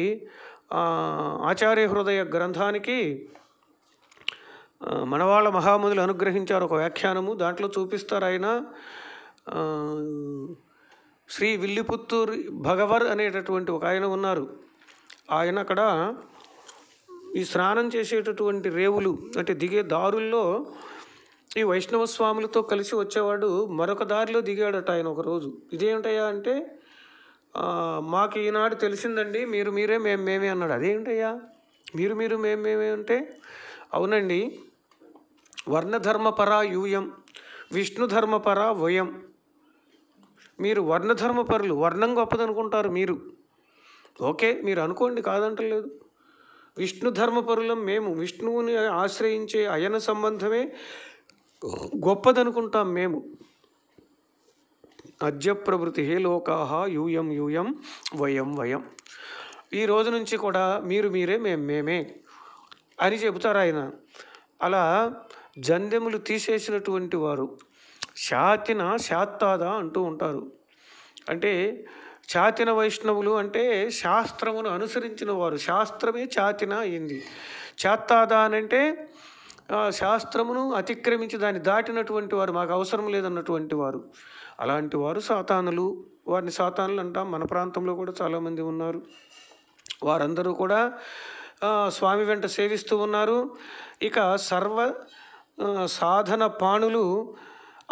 ఆచార్య హృదయ గ్రంథానికి మనవాళ్ళ మహాముదులు అనుగ్రహించారు ఒక వ్యాఖ్యానము దాంట్లో చూపిస్తారు ఆయన శ్రీ విల్లిపుత్తూరి భగవర్ అనేటటువంటి ఒక ఆయన ఉన్నారు ఆయన అక్కడ ఈ స్నానం చేసేటటువంటి రేవులు అంటే దిగే దారుల్లో ఈ వైష్ణవ స్వాములతో కలిసి వచ్చేవాడు మరొక దారిలో దిగాడట ఆయన ఒకరోజు ఇదేమిటయ్యా అంటే మాకు ఈనాడు తెలిసిందండి మీరు మీరే మేము మేమే అన్నాడు అదేమిటయ్యా మీరు మీరు మేము మేమే అంటే అవునండి వర్ణధర్మపరా యూయం విష్ణుధర్మపరా వయం మీరు వర్ణధర్మపరులు వర్ణం గొప్పదనుకుంటారు మీరు ఓకే మీరు అనుకోండి కాదంటలేదు విష్ణు ధర్మపరులం మేము విష్ణువుని ఆశ్రయించే అయన సంబంధమే గొప్పదనుకుంటాం మేము అద్య హే లోకాహ యూయం యూయం వయం వయం ఈ రోజు నుంచి కూడా మీరు మీరే మేము మేమే అని చెబుతారు ఆయన అలా జందెములు తీసేసినటువంటి వారు శాతిన శాత్తాదా అంటూ ఉంటారు అంటే చాతిన వైష్ణవులు అంటే శాస్త్రమును అనుసరించిన వారు శాస్త్రమే చాతిన అయింది చాత్తాదా అంటే శాస్త్రమును అతిక్రమించి దాన్ని దాటినటువంటి వారు మాకు అవసరం లేదన్నటువంటి వారు అలాంటి వారు సాతానులు వారిని సాతానులు అంటాం మన ప్రాంతంలో కూడా చాలామంది ఉన్నారు వారందరూ కూడా స్వామి వెంట సేవిస్తూ ఉన్నారు ఇక సర్వ సాధన పాణులు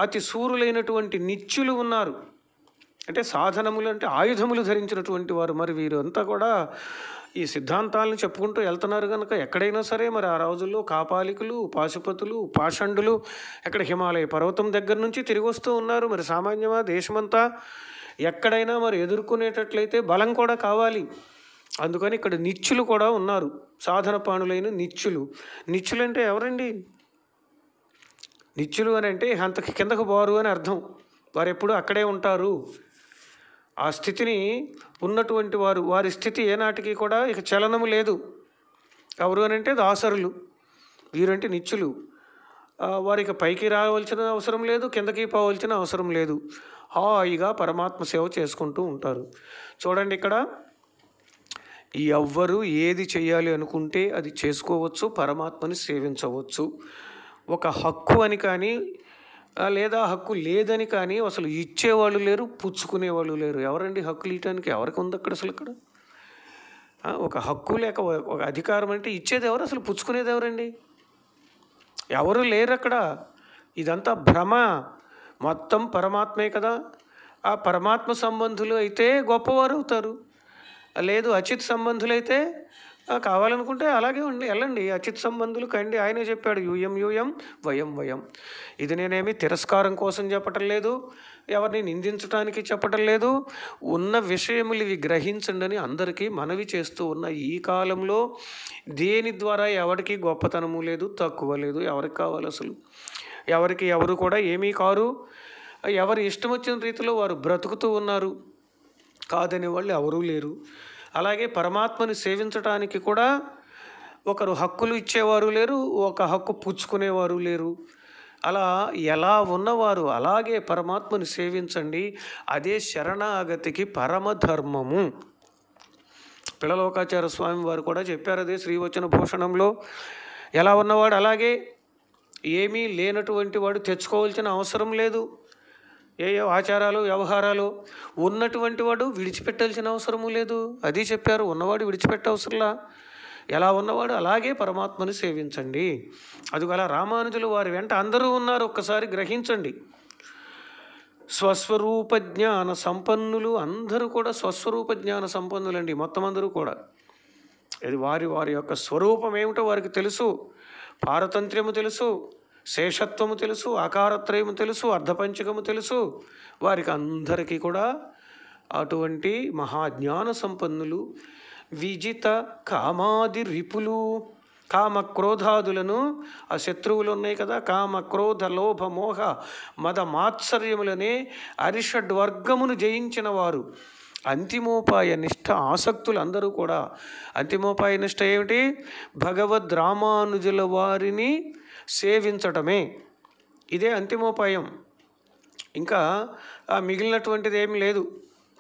అతి సూరులైనటువంటి నిత్యులు ఉన్నారు అంటే సాధనములు అంటే ఆయుధములు ధరించినటువంటి వారు మరి వీరంతా కూడా ఈ సిద్ధాంతాలను చెప్పుకుంటూ వెళ్తున్నారు కనుక ఎక్కడైనా సరే మరి ఆ రోజుల్లో కాపాలికులు పాశుపతులు పాషండులు ఎక్కడ హిమాలయ పర్వతం దగ్గర నుంచి తిరిగి వస్తూ ఉన్నారు మరి సామాన్యమా దేశమంతా ఎక్కడైనా మరి ఎదుర్కొనేటట్లయితే బలం కూడా కావాలి అందుకని ఇక్కడ నిచ్చులు కూడా ఉన్నారు సాధన పాణులైన నిచ్చులు నిచ్చులు అంటే ఎవరండి నిచ్చులు అని అంటే అంతకి కిందకు పోరు అని అర్థం వారు ఎప్పుడు అక్కడే ఉంటారు ఆ స్థితిని ఉన్నటువంటి వారు వారి స్థితి ఏనాటికి కూడా ఇక చలనము లేదు ఎవరు అని అంటే దాసరులు వీరంటే నిత్యులు వారికి పైకి రావాల్సిన అవసరం లేదు కిందకి పోవాల్సిన అవసరం లేదు హాయిగా పరమాత్మ సేవ చేసుకుంటూ ఉంటారు చూడండి ఇక్కడ ఎవ్వరు ఏది చేయాలి అనుకుంటే అది చేసుకోవచ్చు పరమాత్మని సేవించవచ్చు ఒక హక్కు అని కానీ లేదా హక్కు లేదని కానీ అసలు ఇచ్చేవాళ్ళు లేరు పుచ్చుకునేవాళ్ళు లేరు ఎవరండి హక్కులు ఇవ్వడానికి ఎవరికి ఉంది అక్కడ అసలు ఇక్కడ ఒక హక్కు లేక ఒక అధికారం అంటే ఇచ్చేది ఎవరు అసలు పుచ్చుకునేది ఎవరండి ఎవరు లేరు అక్కడ ఇదంతా భ్రమ మొత్తం పరమాత్మే కదా ఆ పరమాత్మ సంబంధులు అయితే గొప్పవారు అవుతారు లేదు అచిత్ సంబంధులైతే కావాలనుకుంటే అలాగే ఉండి వెళ్ళండి అచిత్ సంబంధులు కండి ఆయనే చెప్పాడు యూఎం యూఎం వయం వయం ఇది నేనేమి తిరస్కారం కోసం చెప్పటం లేదు ఎవరిని నిందించడానికి చెప్పటం లేదు ఉన్న విషయములు ఇవి గ్రహించండి అని అందరికీ మనవి చేస్తూ ఉన్న ఈ కాలంలో దేని ద్వారా ఎవరికి గొప్పతనము లేదు తక్కువ లేదు ఎవరికి కావాలి అసలు ఎవరికి ఎవరు కూడా ఏమీ కారు ఎవరు ఇష్టం వచ్చిన రీతిలో వారు బ్రతుకుతూ ఉన్నారు కాదనే వాళ్ళు ఎవరూ లేరు అలాగే పరమాత్మని సేవించటానికి కూడా ఒకరు హక్కులు ఇచ్చేవారు లేరు ఒక హక్కు పుచ్చుకునేవారు లేరు అలా ఎలా ఉన్నవారు అలాగే పరమాత్మని సేవించండి అదే శరణాగతికి పరమధర్మము పిల్లలోకాచార్య స్వామి వారు కూడా చెప్పారు అదే శ్రీవచన భూషణంలో ఎలా ఉన్నవాడు అలాగే ఏమీ లేనటువంటి వాడు తెచ్చుకోవాల్సిన అవసరం లేదు ఏ ఏ ఆచారాలు వ్యవహారాలు ఉన్నటువంటి వాడు విడిచిపెట్టాల్సిన అవసరము లేదు అది చెప్పారు ఉన్నవాడు విడిచిపెట్ట అవసరంలా ఎలా ఉన్నవాడు అలాగే పరమాత్మను సేవించండి అలా రామానుజులు వారి వెంట అందరూ ఉన్నారు ఒక్కసారి గ్రహించండి స్వస్వరూప జ్ఞాన సంపన్నులు అందరూ కూడా స్వస్వరూప జ్ఞాన సంపన్నులండి మొత్తం అందరూ కూడా అది వారి వారి యొక్క స్వరూపం ఏమిటో వారికి తెలుసు పారతంత్ర్యము తెలుసు శేషత్వము తెలుసు ఆకారత్రయము తెలుసు అర్ధపంచకము తెలుసు వారికి అందరికీ కూడా అటువంటి మహాజ్ఞాన సంపన్నులు విజిత కామాది రిపులు కామ క్రోధాదులను ఆ శత్రువులు ఉన్నాయి కదా కామ క్రోధ లోభ మోహ మద మాత్సర్యములనే అరిషడ్ వర్గమును జయించిన వారు అంతిమోపాయ నిష్ఠ ఆసక్తులు అందరూ కూడా అంతిమోపాయ నిష్ఠ ఏమిటి భగవద్ రామానుజుల వారిని సేవించటమే ఇదే అంతిమోపాయం ఇంకా మిగిలినటువంటిది ఏమి లేదు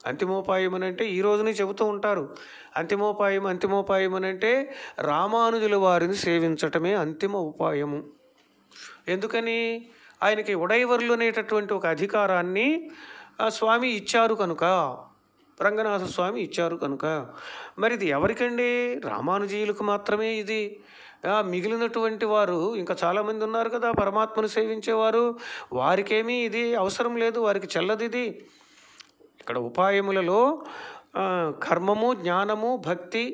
అంతిమోపాయం అని అంటే ఈ రోజునే చెబుతూ ఉంటారు అంతిమోపాయం అంతిమోపాయం అని అంటే రామానుజుల వారిని సేవించటమే అంతిమ ఉపాయము ఎందుకని ఆయనకి ఉడైవర్లు అనేటటువంటి ఒక అధికారాన్ని స్వామి ఇచ్చారు కనుక రంగనాథ స్వామి ఇచ్చారు కనుక మరి ఇది ఎవరికండి రామానుజీయులకు మాత్రమే ఇది మిగిలినటువంటి వారు ఇంకా చాలామంది ఉన్నారు కదా పరమాత్మను సేవించేవారు వారికేమీ ఇది అవసరం లేదు వారికి చెల్లది ఇది ఇక్కడ ఉపాయములలో కర్మము జ్ఞానము భక్తి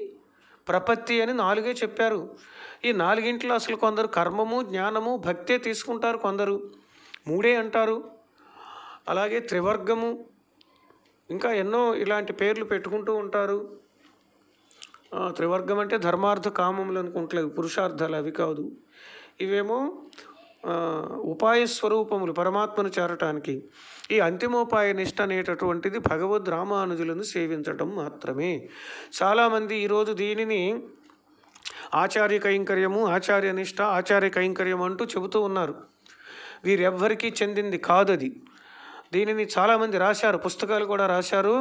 ప్రపత్తి అని నాలుగే చెప్పారు ఈ నాలుగింట్లో అసలు కొందరు కర్మము జ్ఞానము భక్తే తీసుకుంటారు కొందరు మూడే అంటారు అలాగే త్రివర్గము ఇంకా ఎన్నో ఇలాంటి పేర్లు పెట్టుకుంటూ ఉంటారు త్రివర్గం అంటే ధర్మార్థ కామములు అనుకుంటలేదు పురుషార్థాలు అవి కాదు ఇవేమో ఉపాయ స్వరూపములు పరమాత్మను చేరటానికి ఈ అంతిమోపాయ నిష్ట అనేటటువంటిది భగవద్ రామానుజులను సేవించటం మాత్రమే చాలామంది ఈరోజు దీనిని ఆచార్య కైంకర్యము ఆచార్య నిష్ట ఆచార్య కైంకర్యం అంటూ చెబుతూ ఉన్నారు వీరెవ్వరికీ చెందింది కాదది దీనిని చాలామంది రాశారు పుస్తకాలు కూడా రాశారు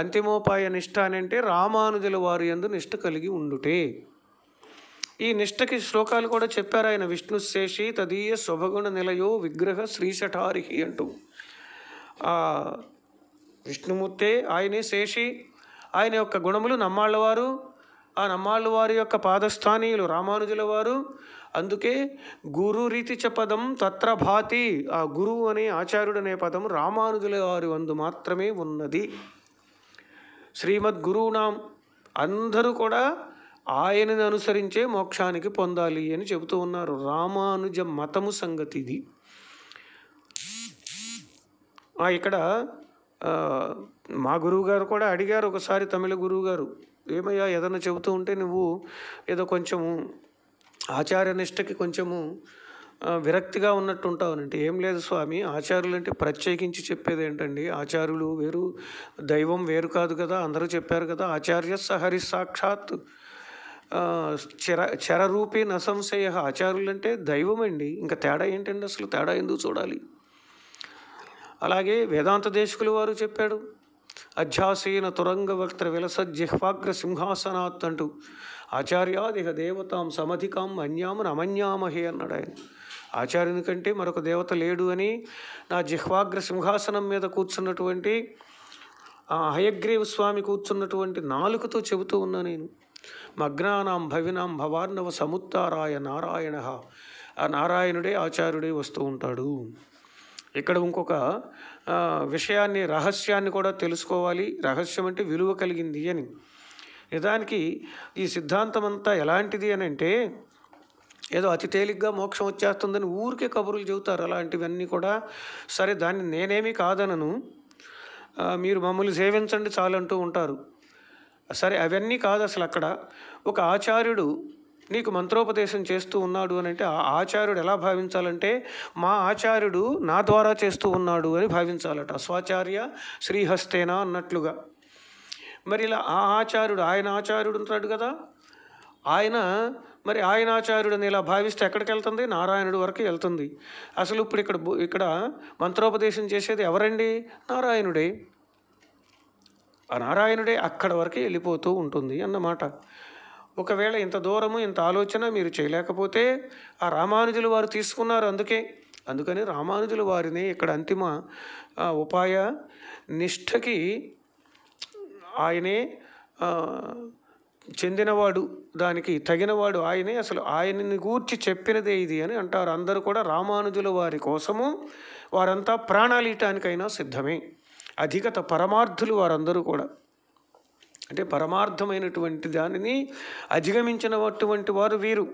అంతిమోపాయ నిష్ట అని అంటే రామానుజుల వారు ఎందు నిష్ట కలిగి ఉండుటే ఈ నిష్టకి శ్లోకాలు కూడా చెప్పారు ఆయన విష్ణుశేషి తదీయ శుభగుణ నిలయో విగ్రహ శ్రీశఠారిహి అంటూ విష్ణుమూర్తే ఆయనే శేషి ఆయన యొక్క గుణములు నమ్మాళ్ళవారు ఆ నమ్మాళ్ళవారి యొక్క పాదస్థానీయులు రామానుజుల వారు అందుకే గురు రీతిచ పదం తత్ర భాతి ఆ గురువు అనే ఆచార్యుడు అనే పదం రామానుజుల వారి వందు మాత్రమే ఉన్నది శ్రీమద్ గురువునాం అందరూ కూడా ఆయనని అనుసరించే మోక్షానికి పొందాలి అని చెబుతూ ఉన్నారు రామానుజ మతము సంగతి ఇది ఇక్కడ మా గురువుగారు కూడా అడిగారు ఒకసారి తమిళ గురువుగారు ఏమయ్యా ఏదైనా చెబుతూ ఉంటే నువ్వు ఏదో కొంచెము ఆచార్య నిష్టకి కొంచెము విరక్తిగా ఉన్నట్టు ఉంటావునంటే ఏం లేదు స్వామి ఆచార్యులు అంటే ప్రత్యేకించి చెప్పేది ఏంటండి ఆచార్యులు వేరు దైవం వేరు కాదు కదా అందరూ చెప్పారు కదా ఆచార్య సహరి సాక్షాత్ చర చరరూపే నసంశయ ఆచార్యులు అంటే దైవం అండి ఇంకా తేడా ఏంటండి అసలు తేడా ఎందుకు చూడాలి అలాగే వేదాంత దేశకులు వారు చెప్పాడు అధ్యాసీన తురంగ వక్త విలస జిహ్వాగ్ర సింహాసనాత్ అంటూ ఆచార్యాదిహ దేవతాం సమధికాం అన్యాము నమన్యామహే అన్నాడు ఆయన ఆచార్యుని కంటే మరొక దేవత లేడు అని నా జిహ్వాగ్ర సింహాసనం మీద కూర్చున్నటువంటి ఆ హయగ్రీవ స్వామి కూర్చున్నటువంటి నాలుకతో చెబుతూ ఉన్నా నేను మగ్నానాం భవినాం భవార్ణవ సముత్తారాయ నారాయణ ఆ నారాయణుడే ఆచార్యుడే వస్తూ ఉంటాడు ఇక్కడ ఇంకొక విషయాన్ని రహస్యాన్ని కూడా తెలుసుకోవాలి రహస్యం అంటే విలువ కలిగింది అని నిజానికి ఈ సిద్ధాంతం అంతా ఎలాంటిది అని అంటే ఏదో అతి తేలిగ్గా మోక్షం వచ్చేస్తుందని ఊరికే కబుర్లు చెబుతారు అలాంటివన్నీ కూడా సరే దాన్ని నేనేమీ కాదనను మీరు మమ్మల్ని సేవించండి చాలంటూ ఉంటారు సరే అవన్నీ కాదు అసలు అక్కడ ఒక ఆచార్యుడు నీకు మంత్రోపదేశం చేస్తూ ఉన్నాడు అని అంటే ఆ ఆచార్యుడు ఎలా భావించాలంటే మా ఆచార్యుడు నా ద్వారా చేస్తూ ఉన్నాడు అని భావించాలట స్వాచార్య శ్రీహస్తేనా అన్నట్లుగా మరి ఇలా ఆ ఆచార్యుడు ఆయన ఆచార్యుడు ఉంటాడు కదా ఆయన మరి ఆయన ఆచార్యుడిని ఇలా భావిస్తే ఎక్కడికి వెళ్తుంది నారాయణుడు వరకు వెళ్తుంది అసలు ఇప్పుడు ఇక్కడ ఇక్కడ మంత్రోపదేశం చేసేది ఎవరండి నారాయణుడే ఆ నారాయణుడే అక్కడ వరకు వెళ్ళిపోతూ ఉంటుంది అన్నమాట ఒకవేళ ఇంత దూరము ఇంత ఆలోచన మీరు చేయలేకపోతే ఆ రామానుజులు వారు తీసుకున్నారు అందుకే అందుకని రామానుజుల వారిని ఇక్కడ అంతిమ ఉపాయ నిష్ఠకి ఆయనే చెందినవాడు దానికి తగినవాడు ఆయనే అసలు ఆయనని గూర్చి చెప్పినదే ఇది అని అంటారు అందరూ కూడా రామానుజుల వారి కోసము వారంతా ప్రాణాలీయటానికైనా సిద్ధమే అధికత పరమార్థులు వారందరూ కూడా అంటే పరమార్థమైనటువంటి దానిని అధిగమించినటువంటి వారు వీరు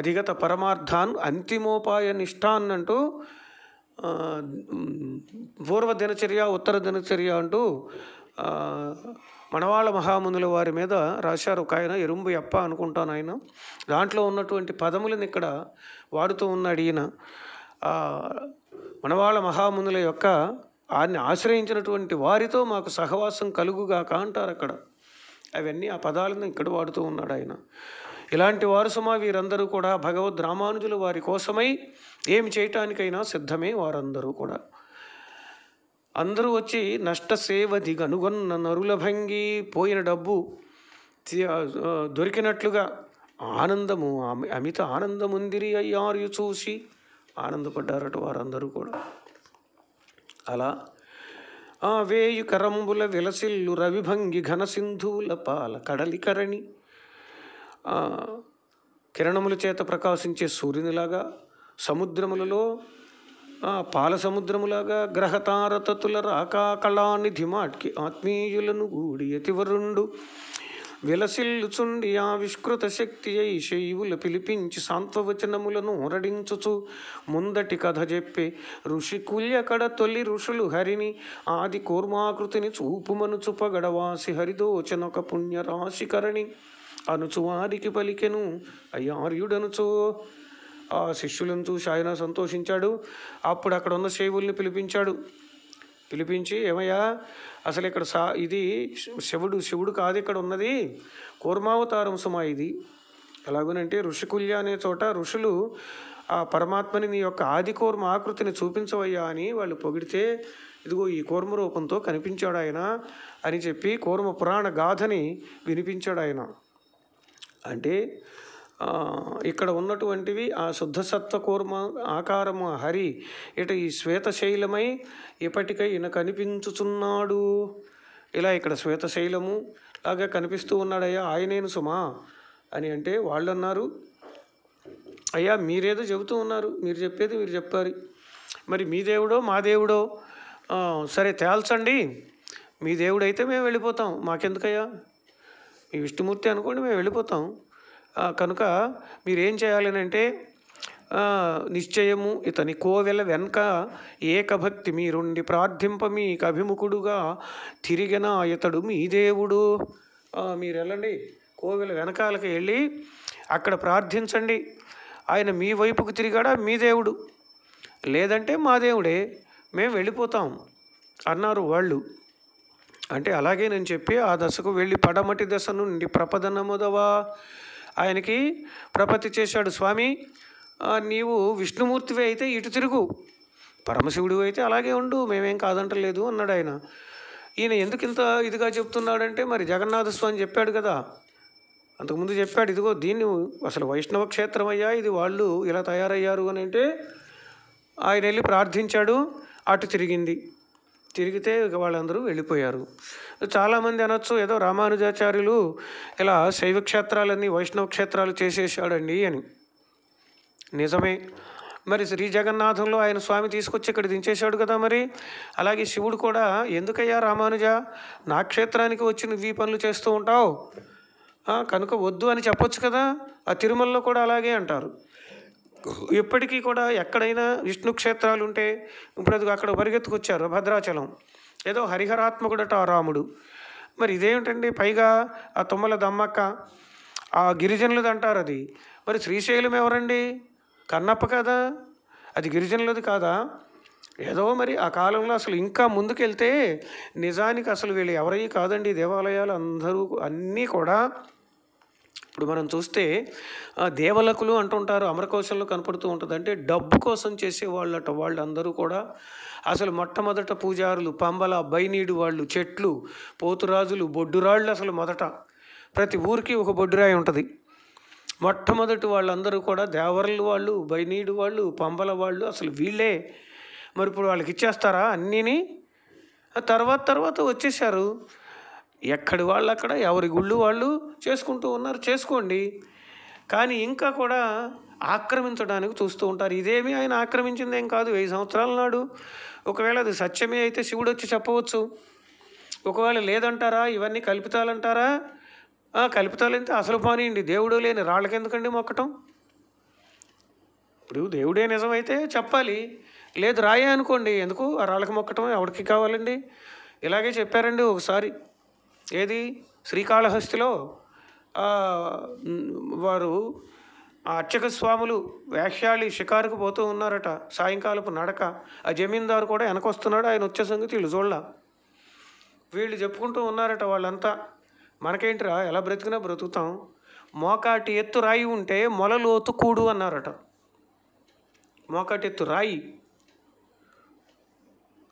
అధిగత పరమార్థాన్ అంతిమోపాయ నిష్టాన్నంటూ అంటూ పూర్వ దినచర్య ఉత్తర దినచర్య అంటూ మనవాళ్ళ మహామునుల వారి మీద రాశారు ఒక ఆయన ఎరుంబు ఎప్ప అనుకుంటాను ఆయన దాంట్లో ఉన్నటువంటి పదములను ఇక్కడ వాడుతూ ఉన్నాడు ఈయన మనవాళ్ళ మహామునుల యొక్క ఆయన్ని ఆశ్రయించినటువంటి వారితో మాకు సహవాసం కలుగుగాక అంటారు అక్కడ అవన్నీ ఆ పదాలను ఇక్కడ వాడుతూ ఉన్నాడు ఆయన ఇలాంటి వారసుమా వీరందరూ కూడా భగవద్ రామానుజులు వారి కోసమై ఏమి చేయటానికైనా సిద్ధమే వారందరూ కూడా అందరూ వచ్చి నష్టసేవది గనుగొన్న నరుల భంగి పోయిన డబ్బు దొరికినట్లుగా ఆనందము అమిత ఆనందముందిరి అయ్యారు చూసి ఆనందపడ్డారట వారందరూ కూడా అలా ఆ వేయు కరంబుల విలసిల్లు రవిభంగి సింధువుల పాల కడలికరణి కిరణముల చేత ప్రకాశించే సూర్యునిలాగా సముద్రములలో పాల సముద్రములాగా గ్రహతారతతుల రాకాకళానిధి మాట్కి ఆత్మీయులను గూడి అతివరుండు విలసిల్లుచుండి చుండి ఆవిష్కృత శక్తి అయి శైవుల పిలిపించి సాంత్వవచనములను ఊరడించుచు ముందటి కథ చెప్పే ఋషి కుల్యకడ తొలి ఋషులు హరిని ఆది కూర్మాకృతిని చూపుమను పగడవాసి హరిదోచనొక పుణ్యరాశికరణి అనుచువారికి పలికెను అయ్యార్యుడనుచో ఆ శిష్యులను చూసి ఆయన సంతోషించాడు అప్పుడు అక్కడ ఉన్న శైవుల్ని పిలిపించాడు పిలిపించి ఏమయ్యా అసలు ఇక్కడ సా ఇది శివుడు శివుడు కాదు ఇక్కడ ఉన్నది కూర్మావతారం సుమా ఇది ఎలాగోనంటే ఋషికుల్య అనే చోట ఋషులు ఆ పరమాత్మని నీ యొక్క ఆది కూర్మ ఆకృతిని చూపించవయ్యా అని వాళ్ళు పొగిడితే ఇదిగో ఈ కూర్మ రూపంతో కనిపించాడు ఆయన అని చెప్పి కూర్మ పురాణ గాథని వినిపించాడు ఆయన అంటే ఇక్కడ ఉన్నటువంటివి ఆ శుద్ధసత్వ కూర్మ ఆకారము హరి ఇట ఈ శ్వేతశైలమై ఇప్పటికై ఈయన కనిపించుచున్నాడు ఇలా ఇక్కడ శ్వేతశైలము లాగా కనిపిస్తూ ఉన్నాడయ్యా ఆయనేను సుమా అని అంటే వాళ్ళు అన్నారు అయ్యా మీరేదో చెబుతూ ఉన్నారు మీరు చెప్పేది మీరు చెప్పారు మరి మీ దేవుడో మా దేవుడో సరే తేల్చండి మీ దేవుడైతే మేము వెళ్ళిపోతాం మాకెందుకయ్యా ఈ విష్ణుమూర్తి అనుకోండి మేము వెళ్ళిపోతాం కనుక మీరేం చేయాలని అంటే నిశ్చయము ఇతని కోవెల వెనక ఏకభక్తి మీరుండి ప్రార్థింప మీకు అభిముఖుడుగా తిరిగిన ఇతడు మీ దేవుడు మీరు వెళ్ళండి కోవెల వెనకాలకి వెళ్ళి అక్కడ ప్రార్థించండి ఆయన మీ వైపుకు తిరిగాడా మీ దేవుడు లేదంటే మా దేవుడే మేము వెళ్ళిపోతాం అన్నారు వాళ్ళు అంటే అలాగే నేను చెప్పి ఆ దశకు వెళ్ళి పడమటి దశ నుండి ప్రపద నమోదవా ఆయనకి ప్రపత్తి చేశాడు స్వామి నీవు విష్ణుమూర్తివి అయితే ఇటు తిరుగు పరమశివుడు అయితే అలాగే ఉండు మేమేం కాదంటలేదు అన్నాడు ఆయన ఈయన ఎందుకు ఇంత ఇదిగా చెప్తున్నాడంటే మరి జగన్నాథ స్వామి చెప్పాడు కదా అంతకుముందు చెప్పాడు ఇదిగో దీన్ని అసలు వైష్ణవ క్షేత్రం అయ్యా ఇది వాళ్ళు ఇలా తయారయ్యారు అని అంటే ఆయన వెళ్ళి ప్రార్థించాడు అటు తిరిగింది తిరిగితే ఇక వాళ్ళందరూ వెళ్ళిపోయారు చాలామంది అనొచ్చు ఏదో రామానుజాచార్యులు ఇలా శైవ క్షేత్రాలన్నీ వైష్ణవ క్షేత్రాలు చేసేసాడండి అని నిజమే మరి శ్రీ జగన్నాథంలో ఆయన స్వామి తీసుకొచ్చి ఇక్కడ దించేశాడు కదా మరి అలాగే శివుడు కూడా ఎందుకయ్యా రామానుజ నా క్షేత్రానికి వచ్చి నువ్వు ఈ పనులు చేస్తూ ఉంటావు కనుక వద్దు అని చెప్పొచ్చు కదా ఆ తిరుమలలో కూడా అలాగే అంటారు ఇప్పటికీ కూడా ఎక్కడైనా విష్ణు క్షేత్రాలు ఉంటే ఇప్పుడు అది అక్కడ పరిగెత్తుకొచ్చారు భద్రాచలం ఏదో హరిహరాత్మకుడట రాముడు మరి ఇదేమిటండి పైగా ఆ తుమ్మల దమ్మక్క ఆ గిరిజనులది అంటారు అది మరి శ్రీశైలం ఎవరండి కన్నప్ప కదా అది గిరిజనులది కాదా ఏదో మరి ఆ కాలంలో అసలు ఇంకా ముందుకెళ్తే నిజానికి అసలు వీళ్ళు ఎవరై కాదండి దేవాలయాలు అందరూ అన్నీ కూడా ఇప్పుడు మనం చూస్తే దేవలకులు అంటుంటారు అమరకోశంలో కనపడుతూ ఉంటుంది అంటే డబ్బు కోసం వాళ్ళు వాళ్ళందరూ కూడా అసలు మొట్టమొదట పూజారులు పంబల బైనీడు వాళ్ళు చెట్లు పోతురాజులు బొడ్డురాళ్ళు అసలు మొదట ప్రతి ఊరికి ఒక బొడ్డురాయి ఉంటుంది మొట్టమొదటి వాళ్ళందరూ కూడా దేవరలు వాళ్ళు బైనీడు వాళ్ళు పంబల వాళ్ళు అసలు వీళ్ళే మరి ఇప్పుడు వాళ్ళకి ఇచ్చేస్తారా అన్నీని తర్వాత తర్వాత వచ్చేసారు ఎక్కడి వాళ్ళు అక్కడ ఎవరి గుళ్ళు వాళ్ళు చేసుకుంటూ ఉన్నారు చేసుకోండి కానీ ఇంకా కూడా ఆక్రమించడానికి చూస్తూ ఉంటారు ఇదేమి ఆయన ఆక్రమించింది ఏం కాదు వెయ్యి సంవత్సరాల నాడు ఒకవేళ అది సత్యమే అయితే శివుడు వచ్చి చెప్పవచ్చు ఒకవేళ లేదంటారా ఇవన్నీ కల్పితాలంటారా కల్పితాలంటే అసలు పోనీయండి దేవుడు లేని రాళ్ళకి ఎందుకండి మొక్కటం ఇప్పుడు దేవుడే నిజమైతే చెప్పాలి లేదు రాయే అనుకోండి ఎందుకు ఆ రాళ్ళకి మొక్కటం ఎవరికి కావాలండి ఇలాగే చెప్పారండి ఒకసారి ఏది శ్రీకాళహస్తిలో వారు అర్చక స్వాములు వేషాలి షికారుకు పోతూ ఉన్నారట సాయంకాలపు నడక ఆ జమీందారు కూడా వెనకొస్తున్నాడు ఆయన వచ్చే సంగతి వీళ్ళు చూడాల వీళ్ళు చెప్పుకుంటూ ఉన్నారట వాళ్ళంతా మనకేంటిరా ఎలా బ్రతికినా బ్రతుకుతాం మోకాటి ఎత్తు రాయి ఉంటే మొలలోతు కూడు అన్నారట మోకాటి ఎత్తు రాయి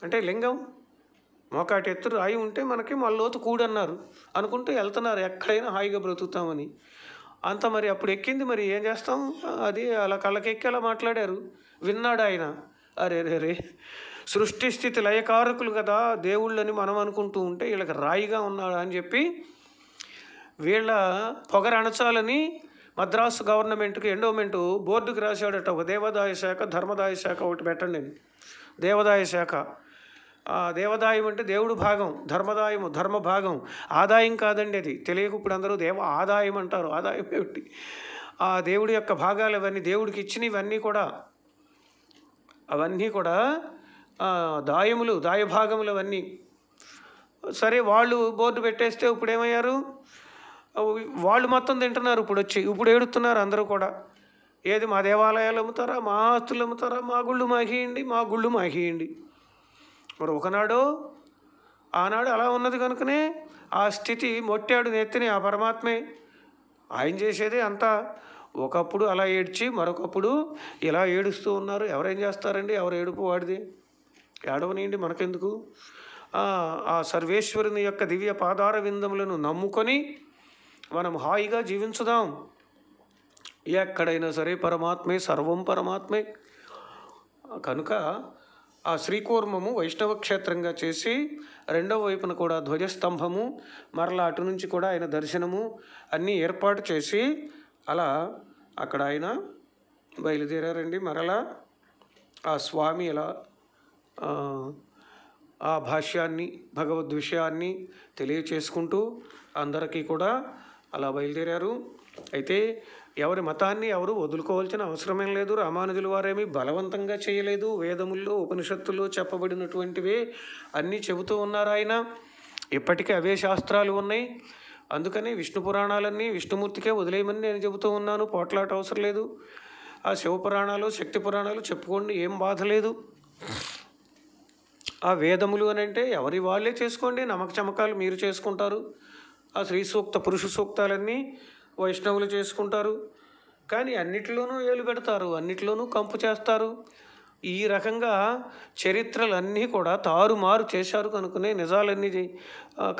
అంటే లింగం మొకాటి ఎత్తు రాయి ఉంటే మనకి మళ్ళోతు కూడన్నారు అనుకుంటూ వెళ్తున్నారు ఎక్కడైనా హాయిగా బ్రతుకుతామని అంత మరి అప్పుడు ఎక్కింది మరి ఏం చేస్తాం అది అలా కళ్ళకెక్కి అలా మాట్లాడారు విన్నాడు ఆయన అరే రే రే సృష్టి స్థితి లయకారకులు కదా దేవుళ్ళని మనం అనుకుంటూ ఉంటే వీళ్ళకి రాయిగా ఉన్నాడు అని చెప్పి వీళ్ళ పొగరణచాలని మద్రాసు గవర్నమెంట్కి ఎండోమెంటు బోర్డుకి రాశాడట ఒక దేవాదాయ శాఖ ధర్మదాయ శాఖ ఒకటి పెట్టండి దేవాదాయ శాఖ దేవదాయం అంటే దేవుడు భాగం ధర్మదాయము ధర్మ భాగం ఆదాయం కాదండి అది తెలియక ఇప్పుడు అందరూ దేవ ఆదాయం అంటారు ఆదాయం ఏమిటి ఆ దేవుడి యొక్క భాగాలు ఇవన్నీ దేవుడికి ఇచ్చిన ఇవన్నీ కూడా అవన్నీ కూడా దాయములు దాయ భాగములు అవన్నీ సరే వాళ్ళు బోర్డు పెట్టేస్తే ఇప్పుడు ఏమయ్యారు వాళ్ళు మొత్తం తింటున్నారు ఇప్పుడు వచ్చి ఇప్పుడు ఏడుతున్నారు అందరూ కూడా ఏది మా దేవాలయాలు అమ్ముతారా మా ఆస్తులు అమ్ముతారా మా గుళ్ళు మాకేయండి మా గుళ్ళు మాకేయండి మరి ఒకనాడు ఆనాడు అలా ఉన్నది కనుకనే ఆ స్థితి మొట్టాడు నెత్తిని ఆ పరమాత్మే ఆయన చేసేదే అంతా ఒకప్పుడు అలా ఏడ్చి మరొకప్పుడు ఇలా ఏడుస్తూ ఉన్నారు ఎవరేం చేస్తారండి ఎవరు ఏడుపు వాడిది ఏడవనియండి మనకెందుకు ఆ సర్వేశ్వరుని యొక్క దివ్య పాదార విందములను నమ్ముకొని మనం హాయిగా జీవించుదాం ఎక్కడైనా సరే పరమాత్మే సర్వం పరమాత్మే కనుక ఆ శ్రీకూర్మము వైష్ణవ క్షేత్రంగా చేసి రెండవ వైపున కూడా ధ్వజస్తంభము మరలా అటు నుంచి కూడా ఆయన దర్శనము అన్నీ ఏర్పాటు చేసి అలా అక్కడ ఆయన బయలుదేరారండి మరలా ఆ స్వామి ఇలా ఆ భాష్యాన్ని భగవద్ విషయాన్ని తెలియచేసుకుంటూ అందరికీ కూడా అలా బయలుదేరారు అయితే ఎవరి మతాన్ని ఎవరు వదులుకోవాల్సిన అవసరమేం లేదు రామానుజుల వారేమీ బలవంతంగా చేయలేదు వేదముల్లో ఉపనిషత్తుల్లో చెప్పబడినటువంటివే అన్నీ చెబుతూ ఉన్నారు ఆయన ఇప్పటికీ అవే శాస్త్రాలు ఉన్నాయి అందుకని విష్ణు పురాణాలన్నీ విష్ణుమూర్తికే వదిలేయమని నేను చెబుతూ ఉన్నాను పోట్లాట అవసరం లేదు ఆ శివపురాణాలు శక్తి పురాణాలు చెప్పుకోండి ఏం బాధ లేదు ఆ వేదములు అని అంటే ఎవరి వాళ్ళే చేసుకోండి నమక చమకాలు మీరు చేసుకుంటారు ఆ శ్రీ సూక్త పురుష సూక్తాలన్నీ వైష్ణవులు చేసుకుంటారు కానీ అన్నిటిలోనూ ఏలు పెడతారు అన్నిటిలోనూ కంపు చేస్తారు ఈ రకంగా చరిత్రలన్నీ కూడా తారుమారు చేశారు కనుకనే నిజాలన్నీ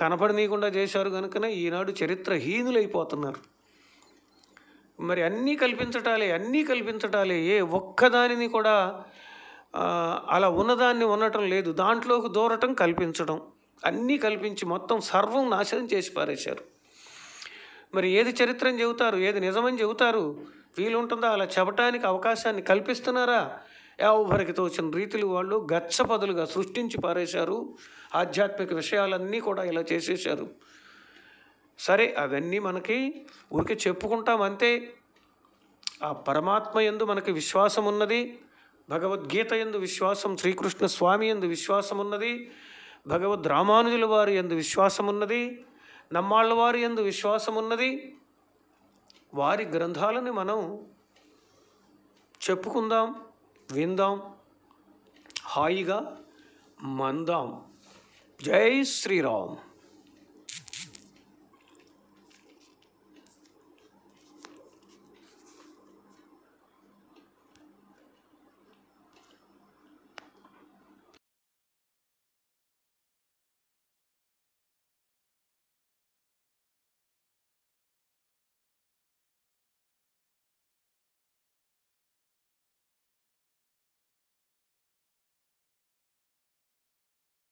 కనపడనీయకుండా చేశారు కనుకనే ఈనాడు చరిత్రహీనులైపోతున్నారు మరి అన్నీ కల్పించటాలే అన్నీ కల్పించటాలే ఏ ఒక్కదానిని కూడా అలా ఉన్నదాన్ని ఉండటం లేదు దాంట్లోకి దూరటం కల్పించడం అన్నీ కల్పించి మొత్తం సర్వం నాశనం చేసి పారేశారు మరి ఏది చరిత్రని చెబుతారు ఏది నిజమని చెబుతారు వీలుంటుందా అలా చెప్పటానికి అవకాశాన్ని కల్పిస్తున్నారా ఎవరికి తోచిన రీతిలో వాళ్ళు గచ్చపదులుగా సృష్టించి పారేశారు ఆధ్యాత్మిక విషయాలన్నీ కూడా ఇలా చేసేసారు సరే అవన్నీ మనకి ఊరికి చెప్పుకుంటాం అంతే ఆ పరమాత్మ ఎందు మనకి విశ్వాసం ఉన్నది భగవద్గీత ఎందు విశ్వాసం శ్రీకృష్ణ స్వామి ఎందు విశ్వాసం ఉన్నది భగవద్ రామానుజుల వారి ఎందు విశ్వాసం ఉన్నది నమ్మాళ్ళ వారి ఎందు విశ్వాసం ఉన్నది వారి గ్రంథాలని మనం చెప్పుకుందాం విందాం హాయిగా మందాం జై శ్రీరామ్